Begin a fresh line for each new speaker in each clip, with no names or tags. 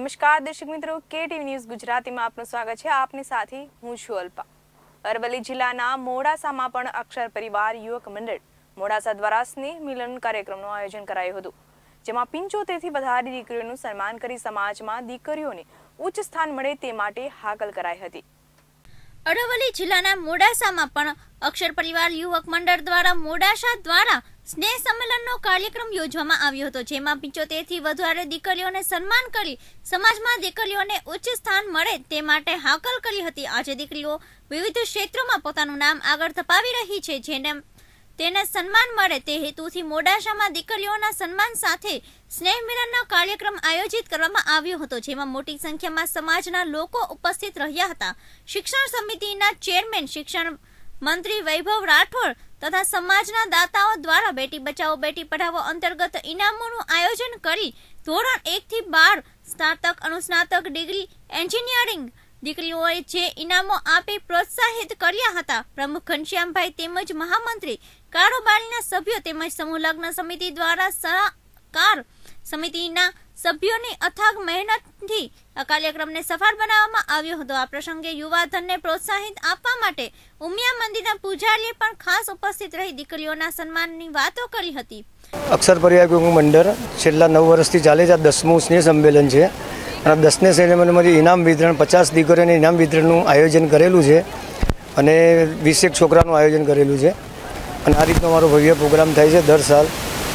નમસ્કાર દર્શક મિત્રો કે ટીવી ન્યૂઝ ગુજરાતીમાં આપનું સ્વાગત છે આપની સાથે હું છું અલ્પા અરવલ્લી જિલ્લાના મોડાસામાં પણ અક્ષર પરિવાર યુવક મંડળ મોડાસા દ્વારા સ્નેહ મિલન કાર્યક્રમનું આયોજન કરાયું હતું જેમાં પંચોતેરથી વધારે દીકરીઓનું સન્માન કરી સમાજમાં દીકરીઓને ઉચ્ચ સ્થાન મળે તે માટે હાકલ કરાઈ હતી
અરવલ્લી જિલ્લાના મોડાસામાં પણ અક્ષર પરિવાર યુવક મંડળ દ્વારા મોડાસા દ્વારા સ્નેહ સંમેલનનો કાર્યક્રમ યોજવામાં આવ્યો હતો જેમાં પિંચોતેરથી વધારે દીકરીઓને સન્માન કરી સમાજમાં દીકરીઓને ઉચ્ચ સ્થાન મળે તે માટે હાકલ કરી હતી આજે દીકરીઓ વિવિધ ક્ષેત્રોમાં પોતાનું નામ આગળ ધપાવી રહી છે જેને તેને સન્માન મળે તે હેતુથી મોડાસામાં દીકરીઓના સન્માન સાથે સ્નેહ મિલનનો કાર્યક્રમ આયોજિત કરવામાં આવ્યો હતો જેમાં મોટી સંખ્યામાં સમાજના લોકો ઉપસ્થિત રહ્યા હતા શિક્ષણ સમિતિના ચેરમેન શિક્ષણ મંત્રી વૈભવ રાઠોડ તથા સમાજના દાતાઓ દ્વારા બેટી બચાવો બેટી પઢાવો અંતર્ગત ઇનામોનું આયોજન કરી ધોરણ એકથી બાર સ્નાતક અનુસ્નાતક ડિગ્રી એન્જિનિયરિંગ દીકરીઓએ જે ઇનામો આપી પ્રોત્સાહિત કર્યા હતા પ્રમુખ ઘનશ્યામભાઈ તેમજ મહામંત્રી કારોબારીના સભ્યો તેમજ સમૂહ લગ્ન સમિતિ દ્વારા સહકાર સમિતિના સભ્યોની અથાગ મહેનત થી આ કાર્યક્રમને સફળ બનાવવામાં આવ્યો હતો આ પ્રસંગે યુવાધનને પ્રોત્સાહિત આપવા માટે ઉમિયા મંદિરના પૂજારીએ પણ ખાસ ઉપસ્થિત રહી દીકરીઓના સન્માનની વાતો કરી હતી
અક્ષર પરિવાર મંડળ છેલ્લા નવ વર્ષથી ચાલે છે આ દસમું સ્નેહ સંમેલન છે અને દસને સેરેમનીમાંથી ઇનામ વિતરણ પચાસ દીકરીઓને ઇનામ વિતરણનું આયોજન કરેલું છે અને વીસેક છોકરાનું આયોજન કરેલું છે અને આ રીતનો અમારો ભવ્ય પ્રોગ્રામ થાય છે દર સાલ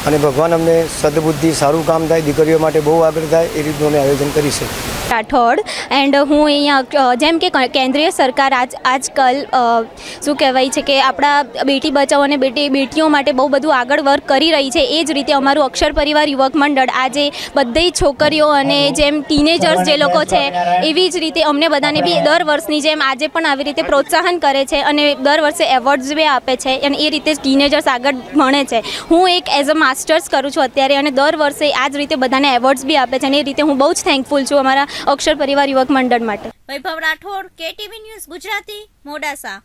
અને ભગવાન અમને સદબુદ્ધિ સારું કામ થાય દીકરીઓ માટે બહુ આગળ થાય એ રીતનું અમે આયોજન કરી શકીએ
રાઠોડ એન્ડ હું અહીંયા જેમ કે કેન્દ્રીય સરકાર આજ આજકાલ શું કહેવાય છે કે આપણા બેટી બચાવો અને બેટી બેટીઓ માટે બહુ બધું આગળ વર્ક કરી રહી છે એ જ રીતે અમારું અક્ષર પરિવાર યુવક મંડળ આજે બધી છોકરીઓ અને જેમ ટીનેજર્સ જે લોકો છે એવી જ રીતે અમને બધાને બી દર વર્ષની જેમ આજે પણ આવી રીતે પ્રોત્સાહન કરે છે અને દર વર્ષે એવોર્ડ્સ બી આપે છે અને એ રીતે ટીનેજર્સ આગળ ભણે છે હું એક એઝ અ માસ્ટર્સ કરું છું અત્યારે અને દર વર્ષે આ જ રીતે બધાને એવોર્ડ્સ બી આપે છે અને એ રીતે હું બહુ જ થેન્કફુલ છું અમારા અક્ષર પરિવાર યુવક મંડળ માટે
વૈભવ રાઠોડ કેટીવી ન્યૂઝ ગુજરાતી મોડાસા